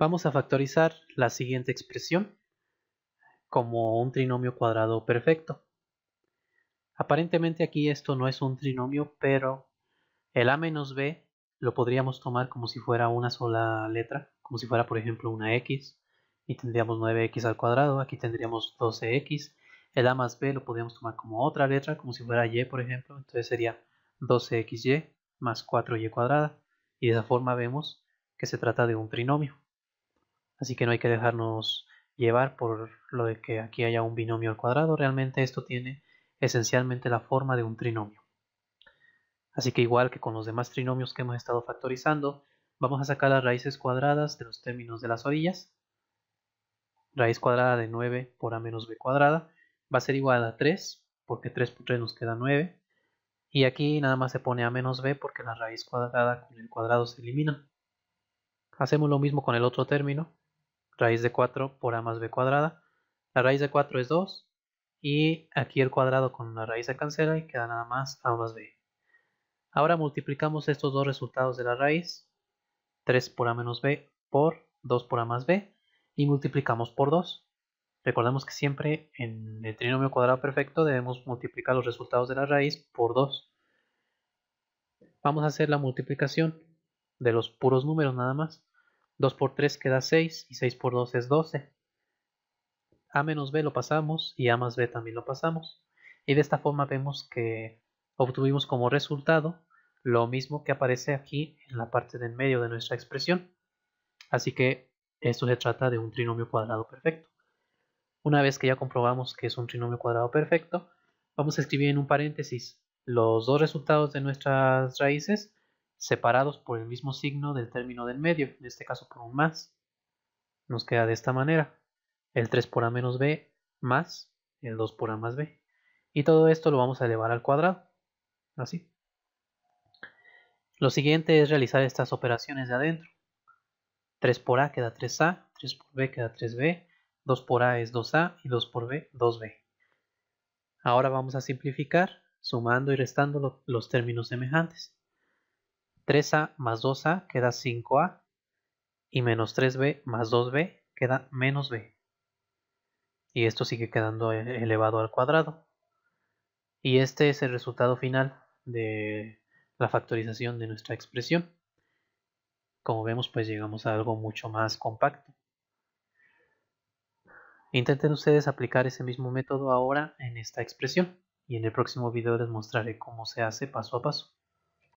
Vamos a factorizar la siguiente expresión como un trinomio cuadrado perfecto. Aparentemente aquí esto no es un trinomio, pero el a menos b lo podríamos tomar como si fuera una sola letra, como si fuera por ejemplo una x, y tendríamos 9x al cuadrado, aquí tendríamos 12x, el a más b lo podríamos tomar como otra letra, como si fuera y por ejemplo, entonces sería 12xy más 4y cuadrada, y de esa forma vemos que se trata de un trinomio. Así que no hay que dejarnos llevar por lo de que aquí haya un binomio al cuadrado. Realmente esto tiene esencialmente la forma de un trinomio. Así que igual que con los demás trinomios que hemos estado factorizando, vamos a sacar las raíces cuadradas de los términos de las orillas. Raíz cuadrada de 9 por a menos b cuadrada va a ser igual a 3, porque 3 por 3 nos queda 9. Y aquí nada más se pone a menos b porque la raíz cuadrada con el cuadrado se elimina. Hacemos lo mismo con el otro término, raíz de 4 por a más b cuadrada. La raíz de 4 es 2 y aquí el cuadrado con la raíz se cancela y queda nada más a más b. Ahora multiplicamos estos dos resultados de la raíz, 3 por a menos b por 2 por a más b y multiplicamos por 2. Recordemos que siempre en el trinomio cuadrado perfecto debemos multiplicar los resultados de la raíz por 2. Vamos a hacer la multiplicación de los puros números nada más. 2 por 3 queda 6 y 6 por 2 es 12. A menos B lo pasamos y A más B también lo pasamos. Y de esta forma vemos que obtuvimos como resultado lo mismo que aparece aquí en la parte del medio de nuestra expresión. Así que esto se trata de un trinomio cuadrado perfecto. Una vez que ya comprobamos que es un trinomio cuadrado perfecto, vamos a escribir en un paréntesis los dos resultados de nuestras raíces separados por el mismo signo del término del medio, en este caso por un más. Nos queda de esta manera, el 3 por a menos b más el 2 por a más b. Y todo esto lo vamos a elevar al cuadrado, así. Lo siguiente es realizar estas operaciones de adentro. 3 por a queda 3a, 3 por b queda 3b, 2 por a es 2a y 2 por b 2b. Ahora vamos a simplificar sumando y restando los términos semejantes. 3a más 2a queda 5a y menos 3b más 2b queda menos b. Y esto sigue quedando eh, elevado al cuadrado. Y este es el resultado final de la factorización de nuestra expresión. Como vemos, pues llegamos a algo mucho más compacto. Intenten ustedes aplicar ese mismo método ahora en esta expresión y en el próximo video les mostraré cómo se hace paso a paso.